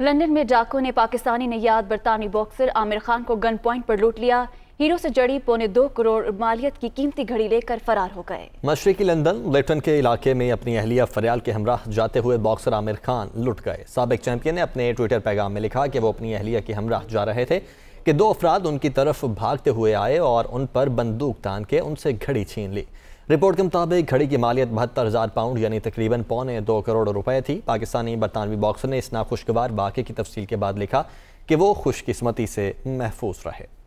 London में डाकू ने पाकिस्तानी नयाद बरतानी बॉक्सर आमिर खान को गन पॉइंट पर लूट लिया हीरो से जड़ी पौने दो करोड़ मालियत की कीमती घड़ी लेकर फरार हो गए मशरकी लंदन लेटन के इलाके में अपनी अहलिया फरियाल के हमरा जाते हुए बॉक्सर आमिर खान लुट गए सबक चैंपियन ने अपने ट्विटर पैगाम में लिखा कि वो अपनी अहलिया के हमरा जा रहे थे कि दो अफराद उनकी तरफ भागते हुए आए और उन पर बंदूक तान के उनसे घड़ी छीन ली रिपोर्ट के मुताबिक घड़ी की मालियत बहत्तर हज़ार पाउंड यानी तकरीबन पौने दो करोड़ रुपए थी पाकिस्तानी बरतानवी बॉक्सर ने इस नाखुशगवार वाक़े की तफसील के बाद लिखा कि वो खुशकस्मती से महफूज रहे